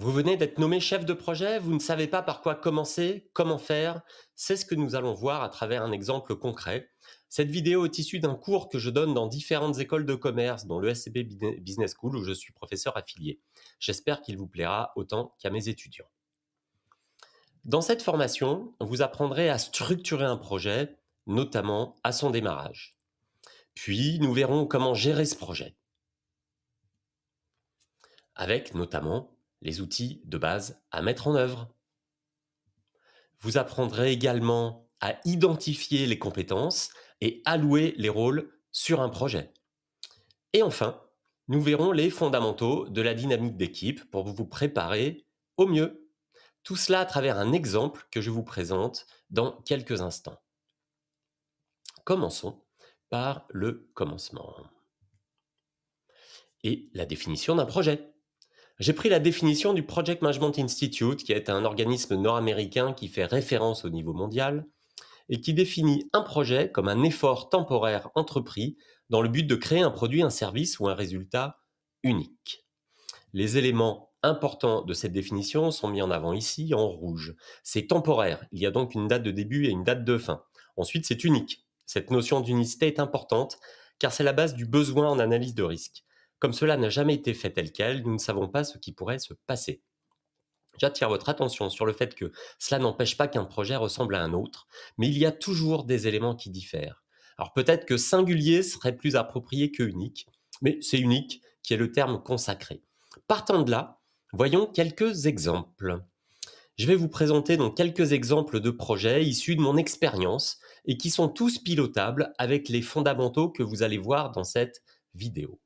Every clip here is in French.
Vous venez d'être nommé chef de projet, vous ne savez pas par quoi commencer, comment faire. C'est ce que nous allons voir à travers un exemple concret. Cette vidéo est issue d'un cours que je donne dans différentes écoles de commerce, dont le SCP Business School, où je suis professeur affilié. J'espère qu'il vous plaira autant qu'à mes étudiants. Dans cette formation, vous apprendrez à structurer un projet, notamment à son démarrage. Puis, nous verrons comment gérer ce projet, avec notamment les outils de base à mettre en œuvre. Vous apprendrez également à identifier les compétences et allouer les rôles sur un projet. Et enfin, nous verrons les fondamentaux de la dynamique d'équipe pour vous préparer au mieux. Tout cela à travers un exemple que je vous présente dans quelques instants. Commençons par le commencement et la définition d'un projet. J'ai pris la définition du Project Management Institute, qui est un organisme nord-américain qui fait référence au niveau mondial et qui définit un projet comme un effort temporaire entrepris dans le but de créer un produit, un service ou un résultat unique. Les éléments importants de cette définition sont mis en avant ici en rouge. C'est temporaire, il y a donc une date de début et une date de fin. Ensuite, c'est unique. Cette notion d'unicité est importante car c'est la base du besoin en analyse de risque. Comme cela n'a jamais été fait tel quel, nous ne savons pas ce qui pourrait se passer. J'attire votre attention sur le fait que cela n'empêche pas qu'un projet ressemble à un autre, mais il y a toujours des éléments qui diffèrent. Alors peut-être que singulier serait plus approprié que unique, mais c'est unique qui est le terme consacré. Partant de là, voyons quelques exemples. Je vais vous présenter donc quelques exemples de projets issus de mon expérience et qui sont tous pilotables avec les fondamentaux que vous allez voir dans cette vidéo.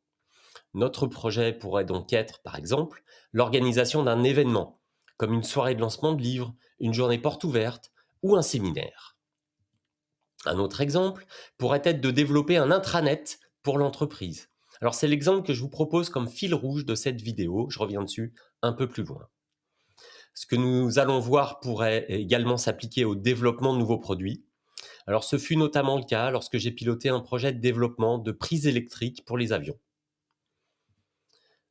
Notre projet pourrait donc être, par exemple, l'organisation d'un événement, comme une soirée de lancement de livres, une journée porte ouverte ou un séminaire. Un autre exemple pourrait être de développer un intranet pour l'entreprise. Alors c'est l'exemple que je vous propose comme fil rouge de cette vidéo, je reviens dessus un peu plus loin. Ce que nous allons voir pourrait également s'appliquer au développement de nouveaux produits. Alors ce fut notamment le cas lorsque j'ai piloté un projet de développement de prise électrique pour les avions.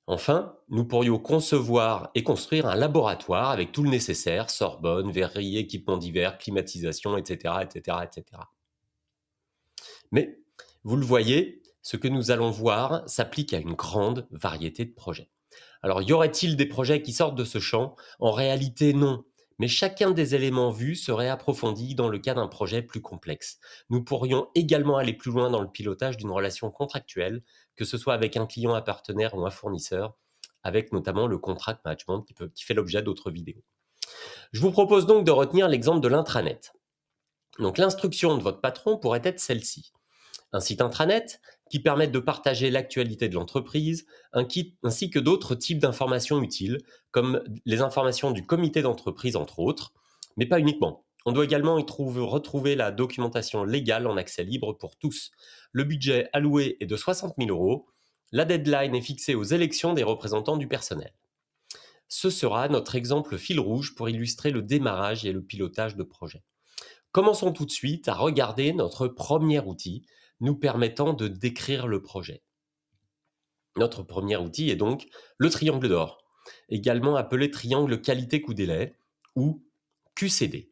Enfin, nous pourrions concevoir et construire un laboratoire avec tout le nécessaire, Sorbonne, verrerie, équipements divers, climatisation, etc., etc., etc. Mais, vous le voyez, ce que nous allons voir s'applique à une grande variété de projets. Alors, y aurait-il des projets qui sortent de ce champ En réalité, non. Mais chacun des éléments vus serait approfondi dans le cas d'un projet plus complexe. Nous pourrions également aller plus loin dans le pilotage d'une relation contractuelle que ce soit avec un client, un partenaire ou un fournisseur, avec notamment le contract management qui, qui fait l'objet d'autres vidéos. Je vous propose donc de retenir l'exemple de l'intranet. Donc l'instruction de votre patron pourrait être celle-ci. Un site intranet qui permet de partager l'actualité de l'entreprise, ainsi que d'autres types d'informations utiles, comme les informations du comité d'entreprise entre autres, mais pas uniquement. On doit également y retrouver la documentation légale en accès libre pour tous. Le budget alloué est de 60 000 euros. La deadline est fixée aux élections des représentants du personnel. Ce sera notre exemple fil rouge pour illustrer le démarrage et le pilotage de projet. Commençons tout de suite à regarder notre premier outil nous permettant de décrire le projet. Notre premier outil est donc le triangle d'or, également appelé triangle qualité coût délai ou QCD.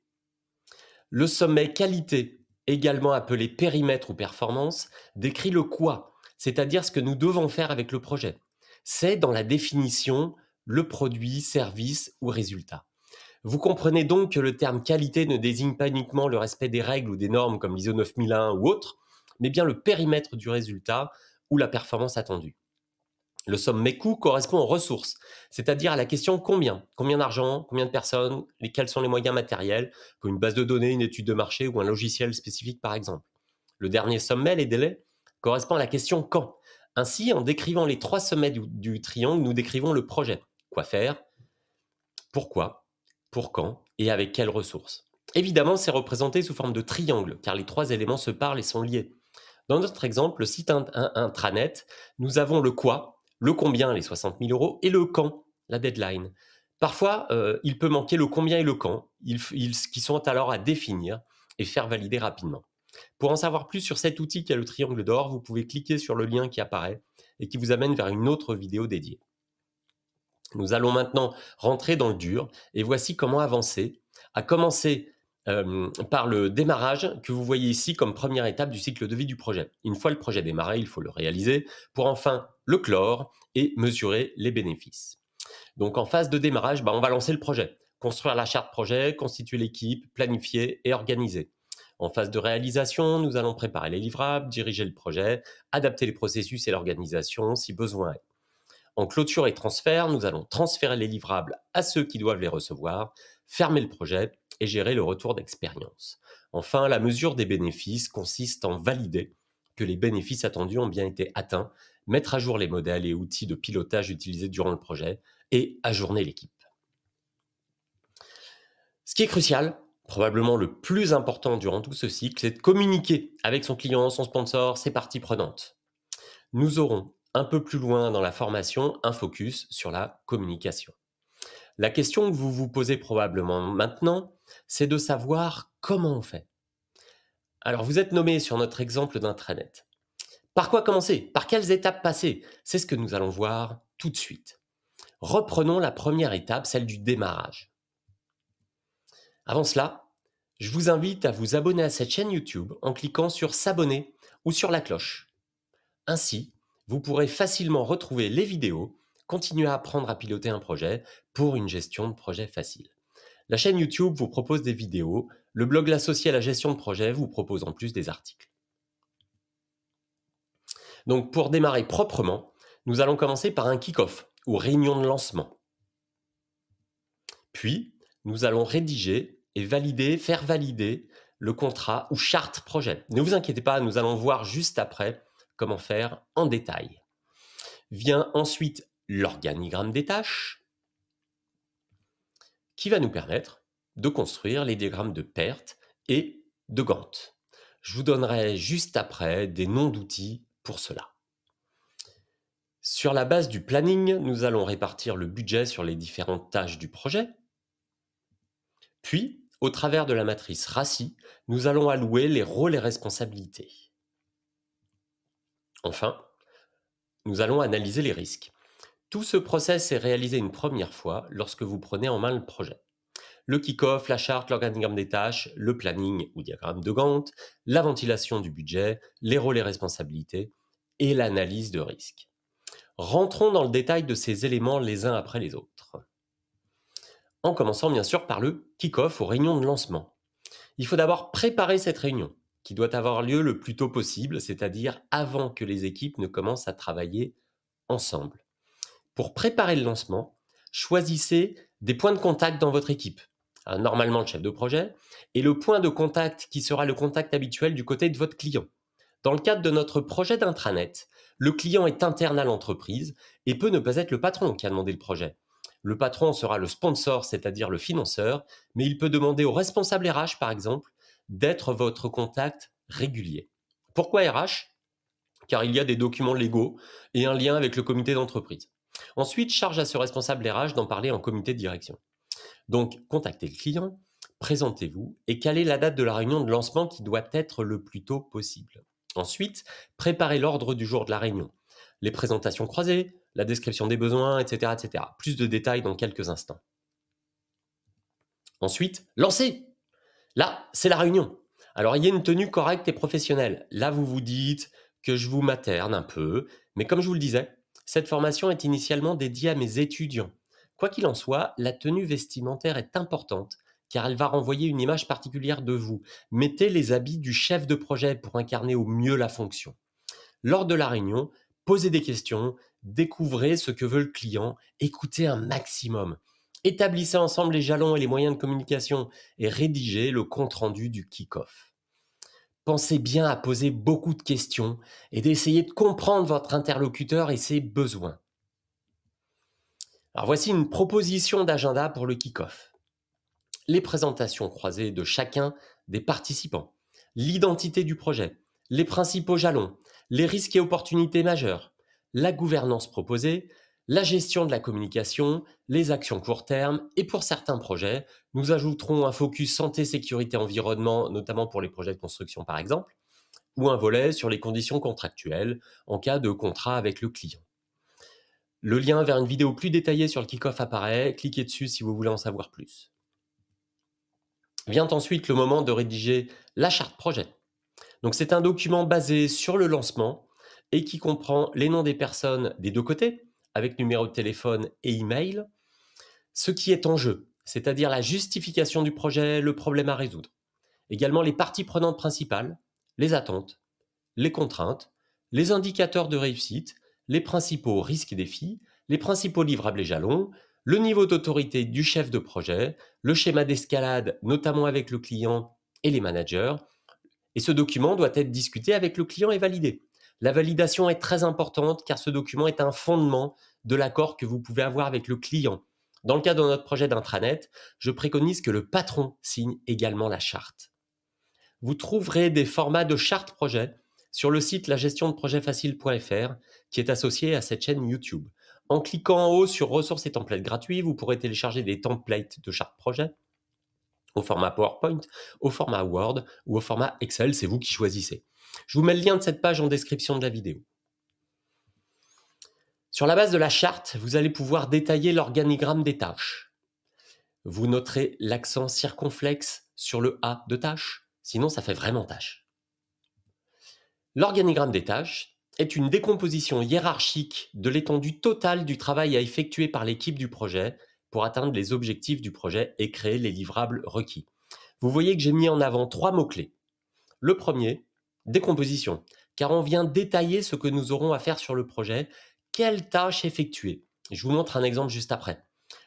Le sommet qualité, également appelé périmètre ou performance, décrit le quoi, c'est-à-dire ce que nous devons faire avec le projet. C'est dans la définition le produit, service ou résultat. Vous comprenez donc que le terme qualité ne désigne pas uniquement le respect des règles ou des normes comme l'ISO 9001 ou autres, mais bien le périmètre du résultat ou la performance attendue. Le sommet coût correspond aux ressources, c'est-à-dire à la question combien, combien d'argent, combien de personnes, quels sont les moyens matériels, une base de données, une étude de marché ou un logiciel spécifique par exemple. Le dernier sommet, les délais, correspond à la question quand. Ainsi, en décrivant les trois sommets du, du triangle, nous décrivons le projet. Quoi faire Pourquoi Pour quand Et avec quelles ressources Évidemment, c'est représenté sous forme de triangle, car les trois éléments se parlent et sont liés. Dans notre exemple, le site intranet, nous avons le quoi, le combien, les 60 000 euros, et le quand, la deadline. Parfois, euh, il peut manquer le combien et le quand, ils, qui sont alors à définir et faire valider rapidement. Pour en savoir plus sur cet outil qui a le triangle d'or, vous pouvez cliquer sur le lien qui apparaît et qui vous amène vers une autre vidéo dédiée. Nous allons maintenant rentrer dans le dur et voici comment avancer, à commencer euh, par le démarrage que vous voyez ici comme première étape du cycle de vie du projet. Une fois le projet démarré, il faut le réaliser pour enfin le chlore et mesurer les bénéfices. Donc en phase de démarrage, bah, on va lancer le projet, construire la charte projet, constituer l'équipe, planifier et organiser. En phase de réalisation, nous allons préparer les livrables, diriger le projet, adapter les processus et l'organisation si besoin est. En clôture et transfert, nous allons transférer les livrables à ceux qui doivent les recevoir, fermer le projet et gérer le retour d'expérience. Enfin, la mesure des bénéfices consiste en valider que les bénéfices attendus ont bien été atteints mettre à jour les modèles et outils de pilotage utilisés durant le projet et ajourner l'équipe. Ce qui est crucial, probablement le plus important durant tout ce cycle, c'est de communiquer avec son client, son sponsor, ses parties prenantes. Nous aurons un peu plus loin dans la formation un focus sur la communication. La question que vous vous posez probablement maintenant, c'est de savoir comment on fait. Alors vous êtes nommé sur notre exemple d'intranet. Par quoi commencer Par quelles étapes passer C'est ce que nous allons voir tout de suite. Reprenons la première étape, celle du démarrage. Avant cela, je vous invite à vous abonner à cette chaîne YouTube en cliquant sur S'abonner ou sur la cloche. Ainsi, vous pourrez facilement retrouver les vidéos, continuer à apprendre à piloter un projet pour une gestion de projet facile. La chaîne YouTube vous propose des vidéos, le blog l'associé à la gestion de projet vous propose en plus des articles. Donc pour démarrer proprement, nous allons commencer par un kick-off ou réunion de lancement. Puis, nous allons rédiger et valider, faire valider le contrat ou charte projet. Ne vous inquiétez pas, nous allons voir juste après comment faire en détail. Vient ensuite l'organigramme des tâches qui va nous permettre de construire les diagrammes de perte et de Gantt. Je vous donnerai juste après des noms d'outils pour cela. Sur la base du planning, nous allons répartir le budget sur les différentes tâches du projet. Puis, au travers de la matrice RACI, nous allons allouer les rôles et responsabilités. Enfin, nous allons analyser les risques. Tout ce process est réalisé une première fois lorsque vous prenez en main le projet le kick-off, la charte, l'organigramme des tâches, le planning ou diagramme de Gantt, la ventilation du budget, les rôles et responsabilités et l'analyse de risque. Rentrons dans le détail de ces éléments les uns après les autres. En commençant bien sûr par le kick-off ou réunion de lancement. Il faut d'abord préparer cette réunion, qui doit avoir lieu le plus tôt possible, c'est-à-dire avant que les équipes ne commencent à travailler ensemble. Pour préparer le lancement, choisissez des points de contact dans votre équipe, normalement le chef de projet, et le point de contact qui sera le contact habituel du côté de votre client. Dans le cadre de notre projet d'intranet, le client est interne à l'entreprise et peut ne pas être le patron qui a demandé le projet. Le patron sera le sponsor, c'est-à-dire le financeur, mais il peut demander au responsable RH, par exemple, d'être votre contact régulier. Pourquoi RH Car il y a des documents légaux et un lien avec le comité d'entreprise. Ensuite, charge à ce responsable RH d'en parler en comité de direction. Donc, contactez le client, présentez-vous et calez la date de la réunion de lancement qui doit être le plus tôt possible. Ensuite, préparez l'ordre du jour de la réunion, les présentations croisées, la description des besoins, etc. etc. Plus de détails dans quelques instants. Ensuite, lancez Là, c'est la réunion. Alors, il a une tenue correcte et professionnelle. Là, vous vous dites que je vous materne un peu, mais comme je vous le disais, cette formation est initialement dédiée à mes étudiants. Quoi qu'il en soit, la tenue vestimentaire est importante car elle va renvoyer une image particulière de vous. Mettez les habits du chef de projet pour incarner au mieux la fonction. Lors de la réunion, posez des questions, découvrez ce que veut le client, écoutez un maximum. Établissez ensemble les jalons et les moyens de communication et rédigez le compte-rendu du kick-off. Pensez bien à poser beaucoup de questions et d'essayer de comprendre votre interlocuteur et ses besoins voici une proposition d'agenda pour le kick-off. Les présentations croisées de chacun des participants, l'identité du projet, les principaux jalons, les risques et opportunités majeures, la gouvernance proposée, la gestion de la communication, les actions court terme et pour certains projets, nous ajouterons un focus santé, sécurité, environnement, notamment pour les projets de construction par exemple, ou un volet sur les conditions contractuelles en cas de contrat avec le client. Le lien vers une vidéo plus détaillée sur le kick-off apparaît. Cliquez dessus si vous voulez en savoir plus. Vient ensuite le moment de rédiger la charte projet. Donc c'est un document basé sur le lancement et qui comprend les noms des personnes des deux côtés, avec numéro de téléphone et email, ce qui est en jeu, c'est-à-dire la justification du projet, le problème à résoudre. Également les parties prenantes principales, les attentes, les contraintes, les indicateurs de réussite, les principaux risques et défis, les principaux livrables et jalons, le niveau d'autorité du chef de projet, le schéma d'escalade, notamment avec le client et les managers. Et ce document doit être discuté avec le client et validé. La validation est très importante car ce document est un fondement de l'accord que vous pouvez avoir avec le client. Dans le cas de notre projet d'intranet, je préconise que le patron signe également la charte. Vous trouverez des formats de charte projet sur le site la-gestion-de-projet-facile.fr qui est associé à cette chaîne YouTube. En cliquant en haut sur ressources et templates gratuits, vous pourrez télécharger des templates de charte projet au format PowerPoint, au format Word ou au format Excel, c'est vous qui choisissez. Je vous mets le lien de cette page en description de la vidéo. Sur la base de la charte, vous allez pouvoir détailler l'organigramme des tâches. Vous noterez l'accent circonflexe sur le A de tâche, sinon ça fait vraiment tâche. L'organigramme des tâches est une décomposition hiérarchique de l'étendue totale du travail à effectuer par l'équipe du projet pour atteindre les objectifs du projet et créer les livrables requis. Vous voyez que j'ai mis en avant trois mots-clés. Le premier, décomposition, car on vient détailler ce que nous aurons à faire sur le projet, quelles tâches effectuer. Je vous montre un exemple juste après.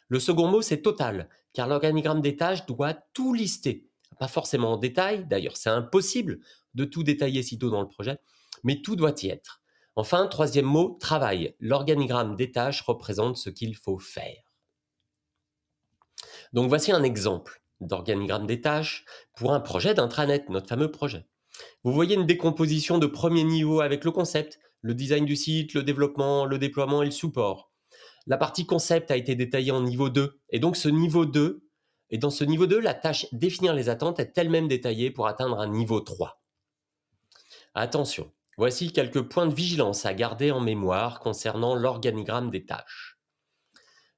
Le second mot, c'est total, car l'organigramme des tâches doit tout lister. Pas forcément en détail, d'ailleurs c'est impossible, de tout détailler si tôt dans le projet, mais tout doit y être. Enfin, troisième mot, travail. L'organigramme des tâches représente ce qu'il faut faire. Donc voici un exemple d'organigramme des tâches pour un projet d'intranet, notre fameux projet. Vous voyez une décomposition de premier niveau avec le concept, le design du site, le développement, le déploiement et le support. La partie concept a été détaillée en niveau 2. Et donc ce niveau 2, et dans ce niveau 2, la tâche définir les attentes est elle-même détaillée pour atteindre un niveau 3. Attention, voici quelques points de vigilance à garder en mémoire concernant l'organigramme des tâches.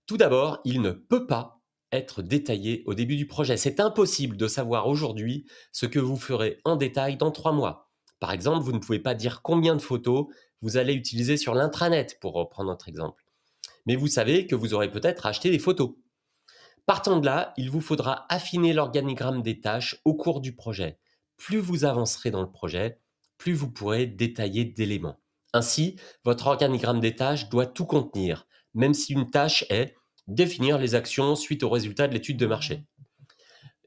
Tout d'abord, il ne peut pas être détaillé au début du projet. C'est impossible de savoir aujourd'hui ce que vous ferez en détail dans trois mois. Par exemple, vous ne pouvez pas dire combien de photos vous allez utiliser sur l'intranet, pour reprendre notre exemple. Mais vous savez que vous aurez peut-être acheté des photos. Partant de là, il vous faudra affiner l'organigramme des tâches au cours du projet. Plus vous avancerez dans le projet, plus vous pourrez détailler d'éléments. Ainsi, votre organigramme des tâches doit tout contenir, même si une tâche est définir les actions suite au résultat de l'étude de marché.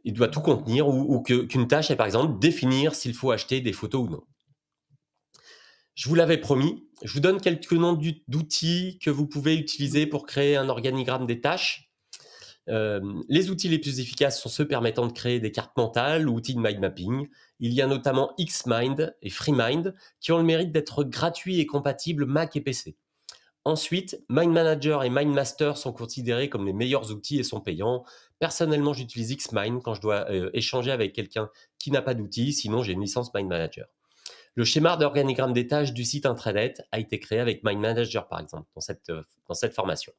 Il doit tout contenir ou, qu'une tâche est par exemple définir s'il faut acheter des photos ou non. Je vous l'avais promis, je vous donne quelques noms d'outils que vous pouvez utiliser pour créer un organigramme des tâches les outils les plus efficaces sont ceux permettant de créer des cartes mentales ou outils de mind mapping. Il y a notamment Xmind et FreeMind qui ont le mérite d'être gratuits et compatibles Mac et PC. Ensuite, Mindmanager et Mindmaster sont considérés comme les meilleurs outils et sont payants. Personnellement, j'utilise Xmind quand je dois euh, échanger avec quelqu'un qui n'a pas d'outils, sinon j'ai une licence Mindmanager. Le schéma d'organigramme des tâches du site intranet a été créé avec Mindmanager par exemple, dans cette euh, formation.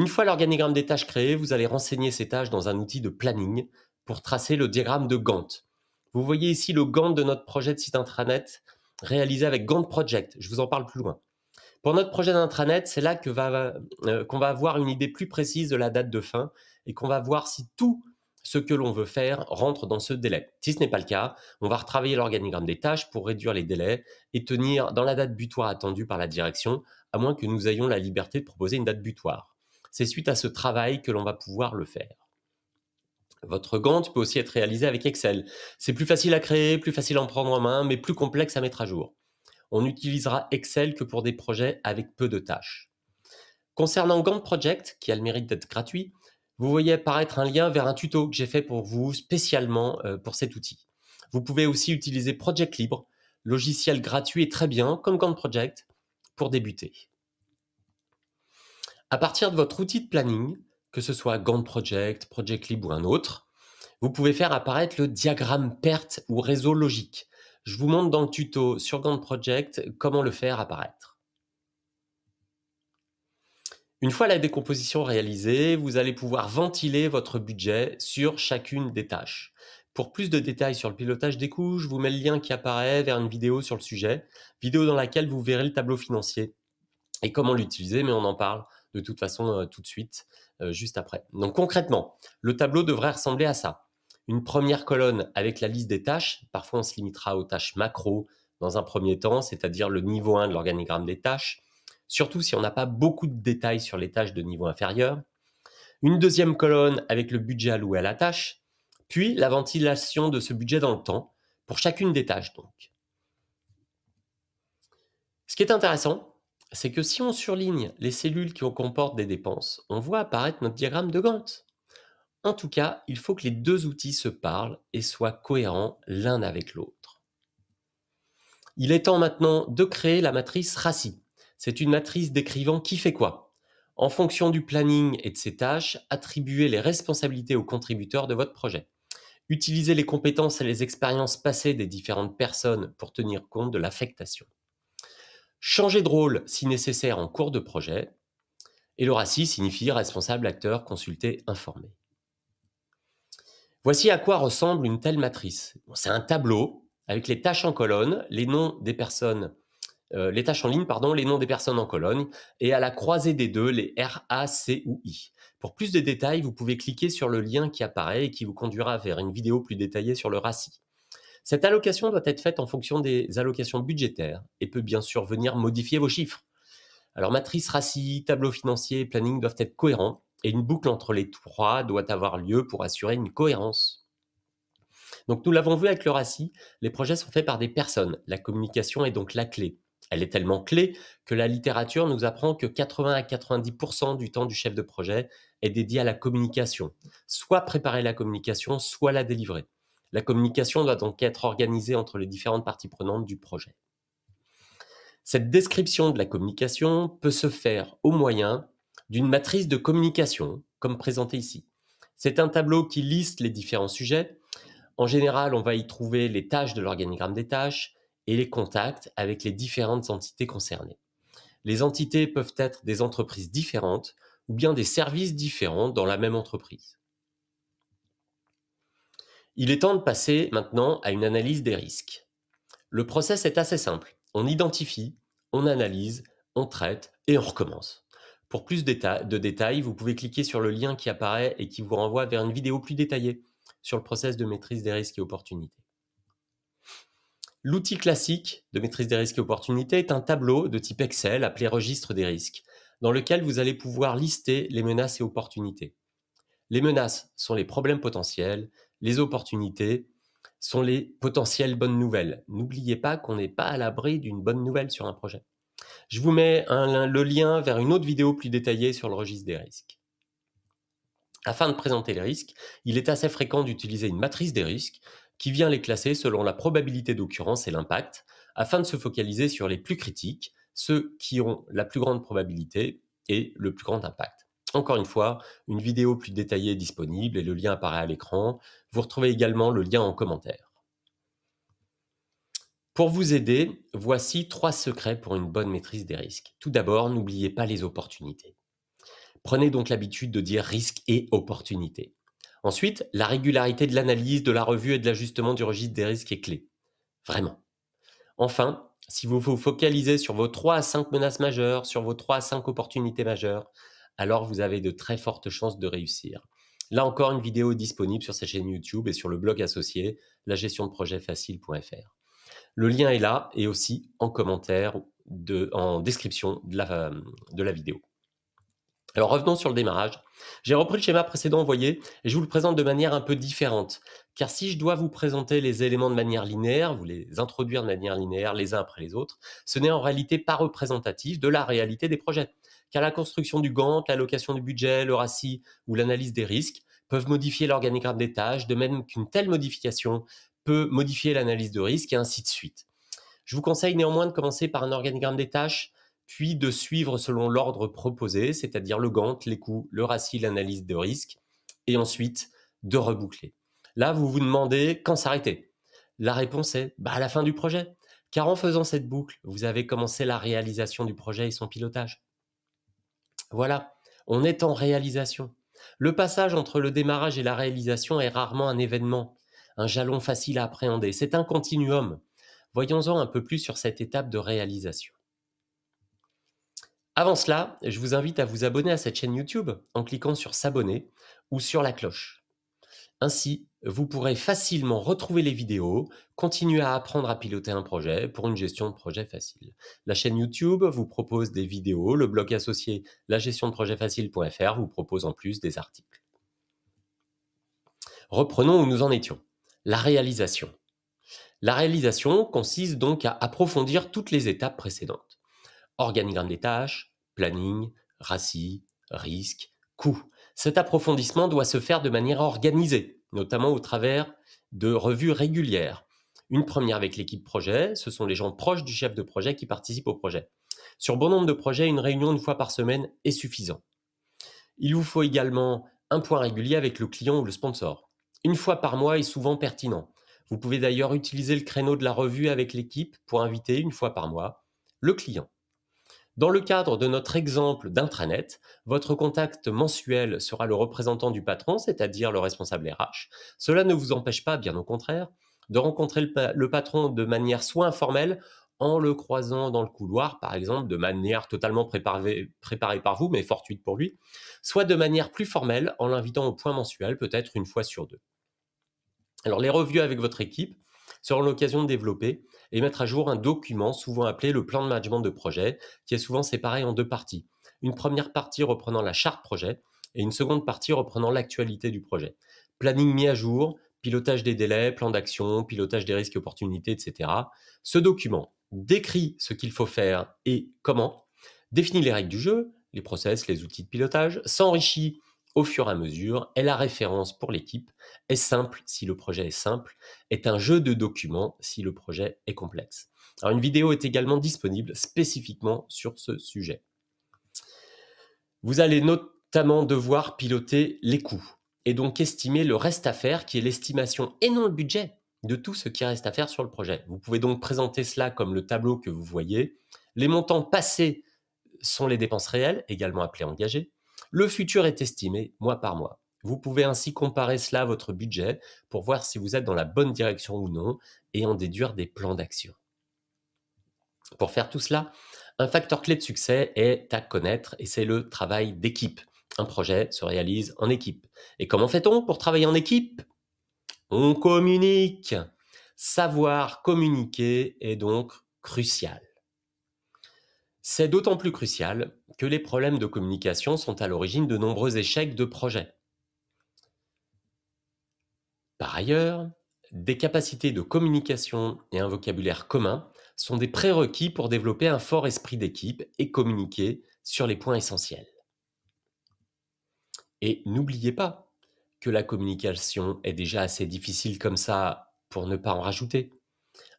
Une fois l'organigramme des tâches créé, vous allez renseigner ces tâches dans un outil de planning pour tracer le diagramme de Gantt. Vous voyez ici le Gantt de notre projet de site intranet réalisé avec Gantt Project. Je vous en parle plus loin. Pour notre projet d'intranet, c'est là euh, qu'on va, avoir une idée plus précise de la date de fin et qu'on va voir si tout ce que l'on veut faire rentre dans ce délai. Si ce n'est pas le cas, on va retravailler l'organigramme des tâches pour réduire les délais et tenir dans la date butoir attendue par la direction, à moins que nous ayons la liberté de proposer une date butoir. C'est suite à ce travail que l'on va pouvoir le faire. Votre Gantt peut aussi être réalisé avec Excel. C'est plus facile à créer, plus facile à en prendre en main, mais plus complexe à mettre à jour. On utilisera Excel que pour des projets avec peu de tâches. Concernant Gantt Project, qui a le mérite d'être gratuit, vous voyez apparaître un lien vers un tuto que j'ai fait pour vous spécialement euh, pour cet outil. Vous pouvez aussi utiliser Project Libre, logiciel gratuit et très bien, comme Gantt Project, pour débuter. À partir de votre outil de planning, que ce soit Gantt Project, Project Lib ou un autre, vous pouvez faire apparaître le diagramme perte ou réseau logique. Je vous montre dans le tuto sur Gantt Project comment le faire apparaître. Une fois la décomposition réalisée, vous allez pouvoir ventiler votre budget sur chacune des tâches. Pour plus de détails sur le pilotage des coûts, je vous mets le lien qui apparaît vers une vidéo sur le sujet, vidéo dans laquelle vous verrez le tableau financier et comment l'utiliser, mais on en parle de toute façon euh, tout de suite, euh, juste après. Donc concrètement, le tableau devrait ressembler à ça. Une première colonne avec la liste des tâches. Parfois, on se limitera aux tâches macro dans un premier temps, c'est-à-dire le niveau 1 de l'organigramme des tâches, surtout si on n'a pas beaucoup de détails sur les tâches de niveau inférieur. Une deuxième colonne avec le budget alloué à la tâche, puis la ventilation de ce budget dans le temps, pour chacune des tâches donc. Ce qui est intéressant, c'est que si on surligne les cellules qui comportent des dépenses, on voit apparaître notre diagramme de Gantt. En tout cas, il faut que les deux outils se parlent et soient cohérents l'un avec l'autre. Il est temps maintenant de créer la matrice RACI. C'est une matrice décrivant qui fait quoi. En fonction du planning et de ses tâches, attribuez les responsabilités aux contributeurs de votre projet. Utilisez les compétences et les expériences passées des différentes personnes pour tenir compte de l'affectation changer de rôle si nécessaire en cours de projet, et le RACI signifie responsable acteur consulté informé. Voici à quoi ressemble une telle matrice. C'est un tableau avec les tâches en colonne, les noms des personnes, euh, les tâches en ligne, pardon, les noms des personnes en colonne, et à la croisée des deux, les RACI. ou I. Pour plus de détails, vous pouvez cliquer sur le lien qui apparaît et qui vous conduira vers une vidéo plus détaillée sur le RACI. Cette allocation doit être faite en fonction des allocations budgétaires et peut bien sûr venir modifier vos chiffres. Alors matrice RACI, tableau financier planning doivent être cohérents et une boucle entre les trois doit avoir lieu pour assurer une cohérence. Donc nous l'avons vu avec le RACI, les projets sont faits par des personnes. La communication est donc la clé. Elle est tellement clé que la littérature nous apprend que 80 à 90% du temps du chef de projet est dédié à la communication. Soit préparer la communication, soit la délivrer. La communication doit donc être organisée entre les différentes parties prenantes du projet. Cette description de la communication peut se faire au moyen d'une matrice de communication, comme présentée ici. C'est un tableau qui liste les différents sujets. En général, on va y trouver les tâches de l'organigramme des tâches et les contacts avec les différentes entités concernées. Les entités peuvent être des entreprises différentes ou bien des services différents dans la même entreprise. Il est temps de passer maintenant à une analyse des risques. Le process est assez simple. On identifie, on analyse, on traite et on recommence. Pour plus de détails, vous pouvez cliquer sur le lien qui apparaît et qui vous renvoie vers une vidéo plus détaillée sur le process de maîtrise des risques et opportunités. L'outil classique de maîtrise des risques et opportunités est un tableau de type Excel appelé registre des risques, dans lequel vous allez pouvoir lister les menaces et opportunités. Les menaces sont les problèmes potentiels, les opportunités sont les potentielles bonnes nouvelles. N'oubliez pas qu'on n'est pas à l'abri d'une bonne nouvelle sur un projet. Je vous mets le lien vers une autre vidéo plus détaillée sur le registre des risques. Afin de présenter les risques, il est assez fréquent d'utiliser une matrice des risques qui vient les classer selon la probabilité d'occurrence et l'impact, afin de se focaliser sur les plus critiques, ceux qui ont la plus grande probabilité et le plus grand impact. Encore une fois, une vidéo plus détaillée est disponible et le lien apparaît à l'écran. Vous retrouvez également le lien en commentaire. Pour vous aider, voici trois secrets pour une bonne maîtrise des risques. Tout d'abord, n'oubliez pas les opportunités. Prenez donc l'habitude de dire risque et opportunité. Ensuite, la régularité de l'analyse, de la revue et de l'ajustement du registre des risques est clé. Vraiment. Enfin, si vous vous focalisez sur vos 3 à 5 menaces majeures, sur vos 3 à 5 opportunités majeures, alors vous avez de très fortes chances de réussir. Là encore, une vidéo disponible sur sa chaîne YouTube et sur le blog associé, la-gestion-projet-facile.fr. Le lien est là et aussi en commentaire, de, en description de la, euh, vidéo. Alors revenons sur le démarrage. J'ai repris le schéma précédent voyez, et je vous le présente de manière un peu différente. Car si je dois vous présenter les éléments de manière linéaire, vous les introduire de manière linéaire les uns après les autres, ce n'est en réalité pas représentatif de la réalité des projets car la construction du Gantt, l'allocation du budget, le RACI ou l'analyse des risques peuvent modifier l'organigramme des tâches, de même qu'une telle modification peut modifier l'analyse de risque et ainsi de suite. Je vous conseille néanmoins de commencer par un organigramme des tâches, puis de suivre selon l'ordre proposé, c'est-à-dire le Gantt, les coûts, le RACI, l'analyse de risque, et ensuite de reboucler. Là, vous vous demandez quand s'arrêter. La réponse est bah, à la fin du projet, car en faisant cette boucle, vous avez commencé la réalisation du projet et son pilotage. Voilà, on est en réalisation. Le passage entre le démarrage et la réalisation est rarement un événement, un jalon facile à appréhender, c'est un continuum. Voyons-en un peu plus sur cette étape de réalisation. Avant cela, je vous invite à vous abonner à cette chaîne YouTube en cliquant sur S'abonner ou sur la cloche. Ainsi, vous pourrez facilement retrouver les vidéos, continuer à apprendre à piloter un projet pour une gestion de projet facile. La chaîne YouTube vous propose des vidéos, le blog associé la gestion de projet facile.fr vous propose en plus des articles. Reprenons où nous en étions. La réalisation. La réalisation consiste donc à approfondir toutes les étapes précédentes. Organigramme des tâches, planning, raci, risques, coûts. Cet approfondissement doit se faire de manière organisée notamment au travers de revues régulières. Une première avec l'équipe projet, ce sont les gens proches du chef de projet qui participent au projet. Sur bon nombre de projets, une réunion une fois par semaine est suffisante. Il vous faut également un point régulier avec le client ou le sponsor. Une fois par mois est souvent pertinent. Vous pouvez d'ailleurs utiliser le créneau de la revue avec l'équipe pour inviter une fois par mois le client. Dans le cadre de notre exemple d'intranet, votre contact mensuel sera le représentant du patron, c'est-à-dire le responsable RH. Cela ne vous empêche pas, bien au contraire, de rencontrer le, patron de manière soit informelle, en le croisant dans le couloir, par exemple, de manière totalement préparée, préparée par vous, mais fortuite pour lui, soit de manière plus formelle, en l'invitant au point mensuel, peut-être une fois sur deux. Alors les revues avec votre équipe seront l'occasion de développer et mettre à jour un document souvent appelé le plan de management de projet, qui est souvent séparé en deux parties. Une première partie reprenant la charte projet et une seconde partie reprenant l'actualité du projet. Planning mis à jour, pilotage des délais, plan d'action, pilotage des risques et opportunités, etc. Ce document décrit ce qu'il faut faire et comment, définit les règles du jeu, les process, les outils de pilotage, s'enrichit au fur et à mesure, est la référence pour l'équipe, est simple si le projet est simple, est un jeu de documents si le projet est complexe. Alors une vidéo est également disponible spécifiquement sur ce sujet. Vous allez notamment devoir piloter les coûts et donc estimer le reste à faire qui est l'estimation et non le budget de tout ce qui reste à faire sur le projet. Vous pouvez donc présenter cela comme le tableau que vous voyez. Les montants passés sont les dépenses réelles, également appelées engagées. Le futur est estimé mois par mois. Vous pouvez ainsi comparer cela à votre budget pour voir si vous êtes dans la bonne direction ou non et en déduire des plans d'action. Pour faire tout cela, un facteur clé de succès est à connaître et c'est le travail d'équipe. Un projet se réalise en équipe. Et comment fait-on pour travailler en équipe On communique. Savoir communiquer est donc crucial. C'est d'autant plus crucial que les problèmes de communication sont à l'origine de nombreux échecs de projets. Par ailleurs, des capacités de communication et un vocabulaire commun sont des prérequis pour développer un fort esprit d'équipe et communiquer sur les points essentiels. Et n'oubliez pas que la communication est déjà assez difficile comme ça pour ne pas en rajouter.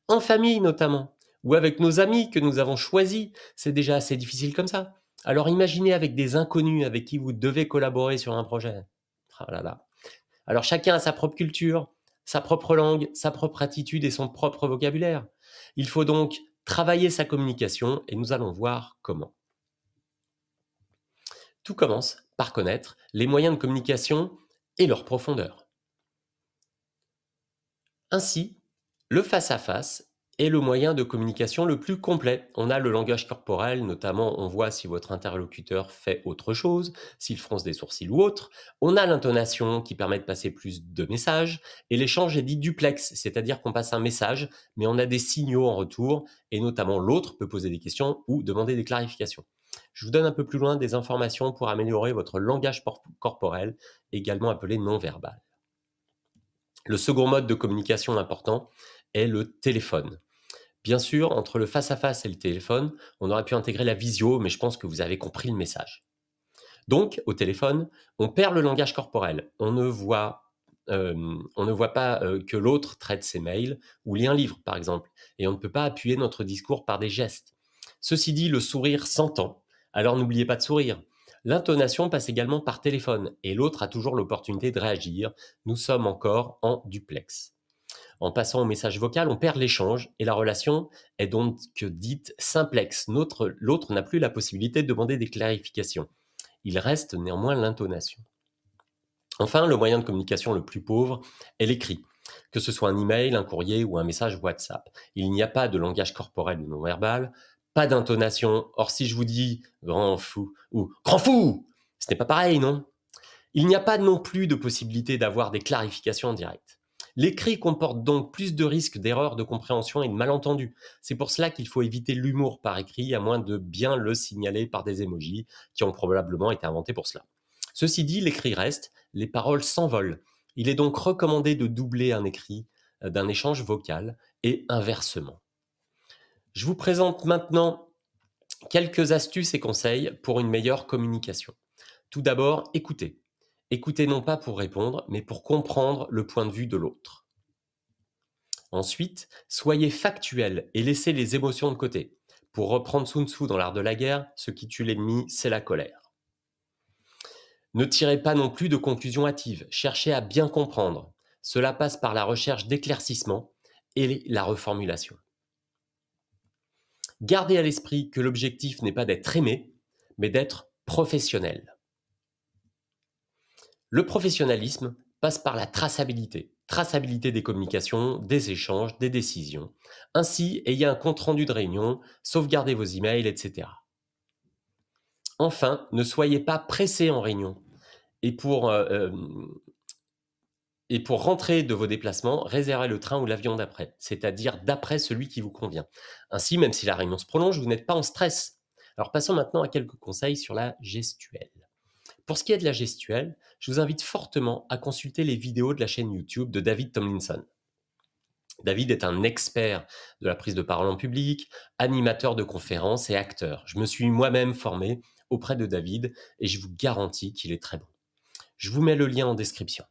En famille notamment, ou avec nos amis que nous avons choisis, c'est déjà assez difficile comme ça. Alors imaginez avec des inconnus avec qui vous devez collaborer sur un projet. Ah Alors chacun a sa propre culture, sa propre langue, sa propre attitude et son propre vocabulaire. Il faut donc travailler sa communication et nous allons voir comment. Tout commence par connaître les moyens de communication et leur profondeur. Ainsi, le face-à-face face à face est le moyen de communication le plus complet. On a le langage corporel, notamment on voit si votre interlocuteur fait autre chose, s'il fronce des sourcils ou autre. On a l'intonation qui permet de passer plus de messages. Et l'échange est dit duplex, c'est-à-dire qu'on passe un message, mais on a des signaux en retour, et notamment l'autre peut poser des questions ou demander des clarifications. Je vous donne un peu plus loin des informations pour améliorer votre langage corporel, également appelé non-verbal. Le second mode de communication important est le téléphone. Bien sûr, entre le face-à-face et le téléphone, on aurait pu intégrer la visio, mais je pense que vous avez compris le message. Donc, au téléphone, on perd le langage corporel. On ne voit, euh, pas euh, que l'autre traite ses mails ou lit un livre, par exemple. Et on ne peut pas appuyer notre discours par des gestes. Ceci dit, le sourire s'entend. Alors n'oubliez pas de sourire. L'intonation passe également par téléphone et l'autre a toujours l'opportunité de réagir. Nous sommes encore en duplex. En passant au message vocal, on perd l'échange et la relation est donc dite simplexe. L'autre n'a plus la possibilité de demander des clarifications. Il reste néanmoins l'intonation. Enfin, le moyen de communication le plus pauvre est l'écrit, que ce soit un email, un courrier ou un message WhatsApp. Il n'y a pas de langage corporel ou non verbal, pas d'intonation. Or, si je vous dis grand fou ou grand fou, ce n'est pas pareil, non Il n'y a pas non plus de possibilité d'avoir des clarifications en direct. L'écrit comporte donc plus de risques d'erreurs de compréhension et de malentendus. C'est pour cela qu'il faut éviter l'humour par écrit, à moins de bien le signaler par des émojis qui ont probablement été inventés pour cela. Ceci dit, l'écrit reste, les paroles s'envolent. Il est donc recommandé de doubler un écrit euh, d'un échange vocal et inversement. Je vous présente maintenant quelques astuces et conseils pour une meilleure communication. Tout d'abord, écoutez. Écoutez non pas pour répondre, mais pour comprendre le point de vue de l'autre. Ensuite, soyez factuel et laissez les émotions de côté. Pour reprendre Sun Tzu dans l'art de la guerre, ce qui tue l'ennemi, c'est la colère. Ne tirez pas non plus de conclusions hâtives, cherchez à bien comprendre. Cela passe par la recherche d'éclaircissement et la reformulation. Gardez à l'esprit que l'objectif n'est pas d'être aimé, mais d'être professionnel. Le professionnalisme passe par la traçabilité. Traçabilité des communications, des échanges, des décisions. Ainsi, ayez un compte-rendu de réunion, sauvegardez vos emails, etc. Enfin, ne soyez pas pressé en réunion. Et pour, euh, euh, et pour rentrer de vos déplacements, réservez le train ou l'avion d'après, c'est-à-dire d'après celui qui vous convient. Ainsi, même si la réunion se prolonge, vous n'êtes pas en stress. Alors passons maintenant à quelques conseils sur la gestuelle. Pour ce qui est de la gestuelle, je vous invite fortement à consulter les vidéos de la chaîne YouTube de David Tomlinson. David est un expert de la prise de parole en public, animateur de conférences et acteur. Je me suis moi-même formé auprès de David et je vous garantis qu'il est très bon. Je vous mets le lien en description.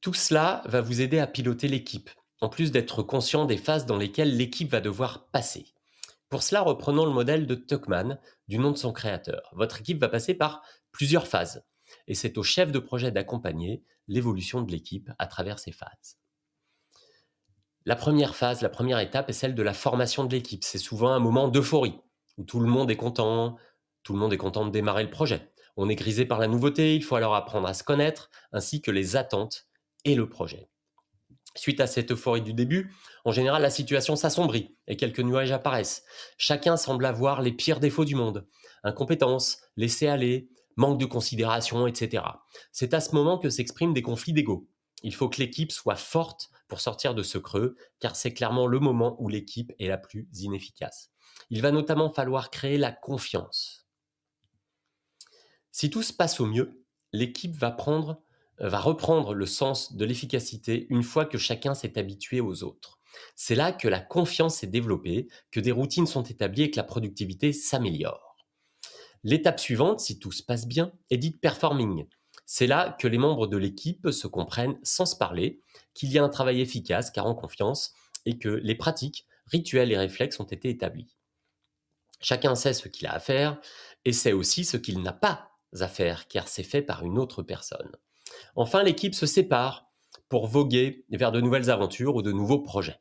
Tout cela va vous aider à piloter l'équipe, en plus d'être conscient des phases dans lesquelles l'équipe va devoir passer. Pour cela, reprenons le modèle de Tuckman, du nom de son créateur. Votre équipe va passer par plusieurs phases, et c'est au chef de projet d'accompagner l'évolution de l'équipe à travers ces phases. La première phase, la première étape est celle de la formation de l'équipe. C'est souvent un moment d'euphorie, où tout le monde est content, tout le monde est content de démarrer le projet. On est grisé par la nouveauté, il faut alors apprendre à se connaître, ainsi que les attentes et le projet. Suite à cette euphorie du début, en général la situation s'assombrit et quelques nuages apparaissent. Chacun semble avoir les pires défauts du monde. Incompétence, laisser aller, manque de considération, etc. C'est à ce moment que s'expriment des conflits d'ego. Il faut que l'équipe soit forte pour sortir de ce creux, car c'est clairement le moment où l'équipe est la plus inefficace. Il va notamment falloir créer la confiance. Si tout se passe au mieux, l'équipe va prendre euh, va reprendre le sens de l'efficacité une fois que chacun s'est habitué aux autres. C'est là que la confiance est développée, que des routines sont établies et que la productivité s'améliore. L'étape suivante, si tout se passe bien, est dite performing. C'est là que les membres de l'équipe se comprennent sans se parler, qu'il y a un travail efficace car en confiance et que les pratiques, rituels et réflexes ont été établis. Chacun sait ce qu'il a à faire et sait aussi ce qu'il n'a pas à faire car c'est fait par une autre personne. Enfin, l'équipe se sépare pour voguer vers de nouvelles aventures ou de nouveaux projets.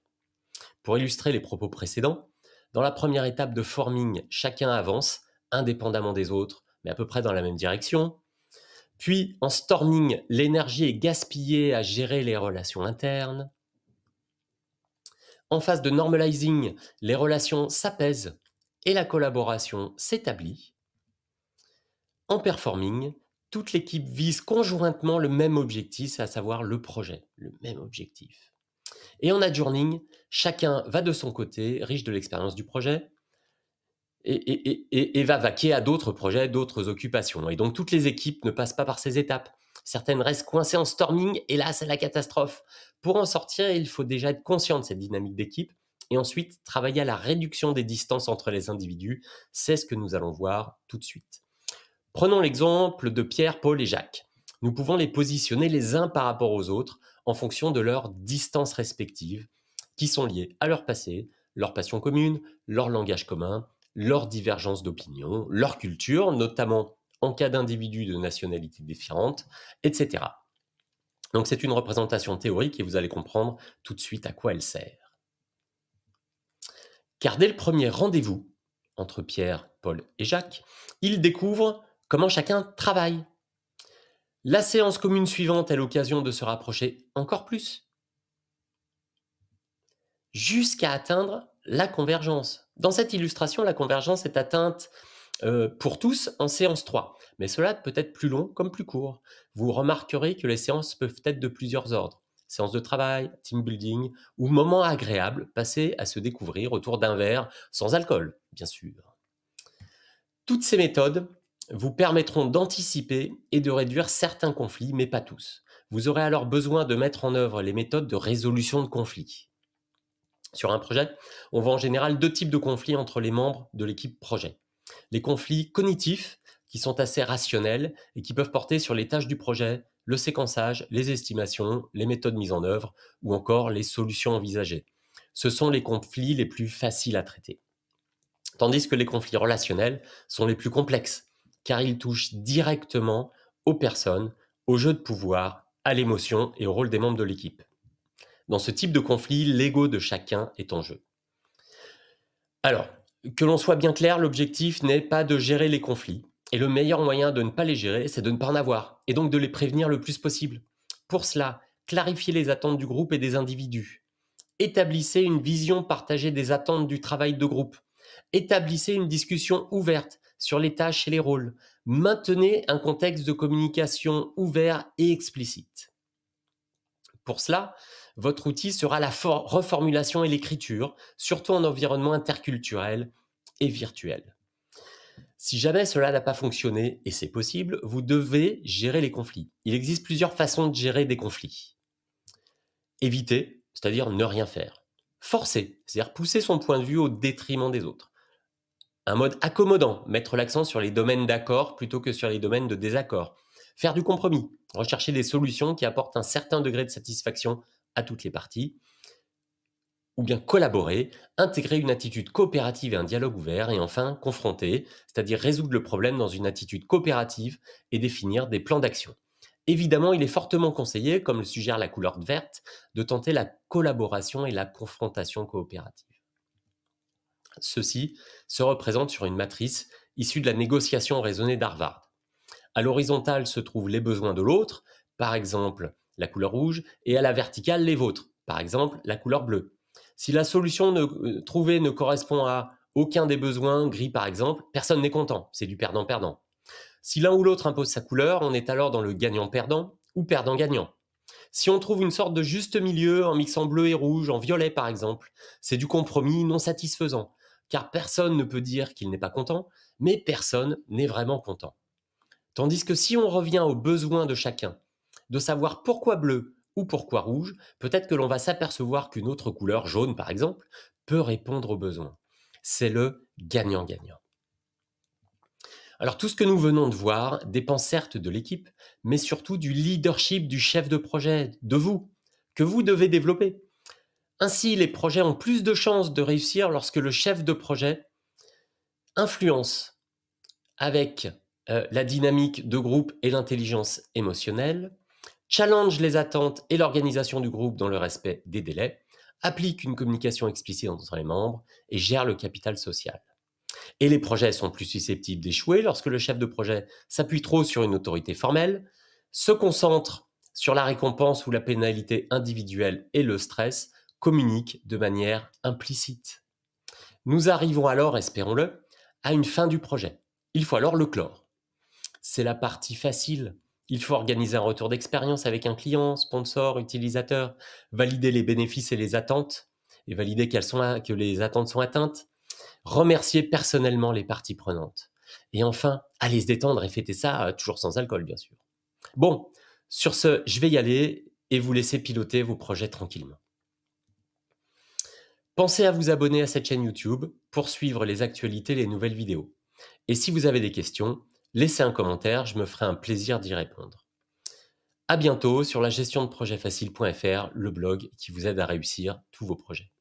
Pour illustrer les propos précédents, dans la première étape de forming, chacun avance indépendamment des autres, mais à peu près dans la même direction. Puis, en storming, l'énergie est gaspillée à gérer les relations internes. En phase de normalizing, les relations s'apaisent et la collaboration s'établit. En performing, toute l'équipe vise conjointement le même objectif, à savoir le projet, le même objectif. Et en adjourning, chacun va de son côté, riche de l'expérience du projet, et, et, va vaquer à d'autres projets, d'autres occupations. Et donc toutes les équipes ne passent pas par ces étapes. Certaines restent coincées en storming, et là c'est la catastrophe. Pour en sortir, il faut déjà être conscient de cette dynamique d'équipe, et ensuite travailler à la réduction des distances entre les individus. C'est ce que nous allons voir tout de suite. Prenons l'exemple de Pierre, Paul et Jacques. Nous pouvons les positionner les uns par rapport aux autres en fonction de leurs distances respectives qui sont liées à leur passé, leur passion commune, leur langage commun, leur divergence d'opinion, leur culture, notamment en cas d'individus de nationalité différente, etc. Donc c'est une représentation théorique et vous allez comprendre tout de suite à quoi elle sert. Car dès le premier rendez-vous entre Pierre, Paul et Jacques, ils découvrent comment chacun travaille. La séance commune suivante est l'occasion de se rapprocher encore plus, jusqu'à atteindre la convergence. Dans cette illustration, la convergence est atteinte euh, pour tous en séance 3, mais cela peut être plus long comme plus court. Vous remarquerez que les séances peuvent être de plusieurs ordres. Séance de travail, team building ou moment agréable passé à se découvrir autour d'un verre sans alcool, bien sûr. Toutes ces méthodes vous permettront d'anticiper et de réduire certains conflits, mais pas tous. Vous aurez alors besoin de mettre en œuvre les méthodes de résolution de conflits. Sur un projet, on voit en général deux types de conflits entre les membres de l'équipe projet. Les conflits cognitifs, qui sont assez rationnels et qui peuvent porter sur les tâches du projet, le séquençage, les estimations, les méthodes mises en œuvre ou encore les solutions envisagées. Ce sont les conflits les plus faciles à traiter. Tandis que les conflits relationnels sont les plus complexes, car il touche directement aux personnes, au jeu de pouvoir, à l'émotion et au rôle des membres de l'équipe. Dans ce type de conflit, l'ego de chacun est en jeu. Alors, que l'on soit bien clair, l'objectif n'est pas de gérer les conflits. Et le meilleur moyen de ne pas les gérer, c'est de ne pas en avoir, et donc de les prévenir le plus possible. Pour cela, clarifiez les attentes du groupe et des individus. Établissez une vision partagée des attentes du travail de groupe. Établissez une discussion ouverte sur les tâches et les rôles. Maintenez un contexte de communication ouvert et explicite. Pour cela, votre outil sera la reformulation et l'écriture, surtout en environnement interculturel et virtuel. Si jamais cela n'a pas fonctionné, et c'est possible, vous devez gérer les conflits. Il existe plusieurs façons de gérer des conflits. Éviter, c'est-à-dire ne rien faire. Forcer, c'est-à-dire pousser son point de vue au détriment des autres. Un mode accommodant, mettre l'accent sur les domaines d'accord plutôt que sur les domaines de désaccord. Faire du compromis, rechercher des solutions qui apportent un certain degré de satisfaction à toutes les parties. Ou bien collaborer, intégrer une attitude coopérative et un dialogue ouvert. Et enfin, confronter, c'est-à-dire résoudre le problème dans une attitude coopérative et définir des plans d'action. Évidemment, il est fortement conseillé, comme le suggère la couleur verte, de tenter la collaboration et la confrontation coopérative. Ceci se représente sur une matrice issue de la négociation raisonnée d'Harvard. À l'horizontale se trouvent les besoins de l'autre, par exemple la couleur rouge, et à la verticale les vôtres, par exemple la couleur bleue. Si la solution euh, trouvée ne correspond à aucun des besoins, gris par exemple, personne n'est content, c'est du perdant-perdant. Si l'un ou l'autre impose sa couleur, on est alors dans le gagnant-perdant ou perdant-gagnant. Si on trouve une sorte de juste milieu en mixant bleu et rouge, en violet par exemple, c'est du compromis non satisfaisant car personne ne peut dire qu'il n'est pas content, mais personne n'est vraiment content. Tandis que si on revient aux besoins de chacun, de savoir pourquoi bleu ou pourquoi rouge, peut-être que l'on va s'apercevoir qu'une autre couleur, jaune par exemple, peut répondre aux besoins. C'est le gagnant-gagnant. Alors tout ce que nous venons de voir dépend certes de l'équipe, mais surtout du leadership du chef de projet, de vous, que vous devez développer. Ainsi, les projets ont plus de chances de réussir lorsque le chef de projet influence avec euh, la dynamique de groupe et l'intelligence émotionnelle, challenge les attentes et l'organisation du groupe dans le respect des délais, applique une communication explicite entre les membres et gère le capital social. Et les projets sont plus susceptibles d'échouer lorsque le chef de projet s'appuie trop sur une autorité formelle, se concentre sur la récompense ou la pénalité individuelle et le stress, Communique de manière implicite. Nous arrivons alors, espérons-le, à une fin du projet. Il faut alors le clore. C'est la partie facile. Il faut organiser un retour d'expérience avec un client, sponsor, utilisateur, valider les bénéfices et les attentes, et valider qu'elles sont, que les attentes sont atteintes, remercier personnellement les parties prenantes. Et enfin, allez se détendre et fêter ça, euh, toujours sans alcool, bien sûr. Bon, sur ce, je vais y aller et vous laisser piloter vos projets tranquillement. Pensez à vous abonner à cette chaîne YouTube pour suivre les actualités et les nouvelles vidéos. Et si vous avez des questions, laissez un commentaire, je me ferai un plaisir d'y répondre. À bientôt sur la gestion de le blog qui vous aide à réussir tous vos projets.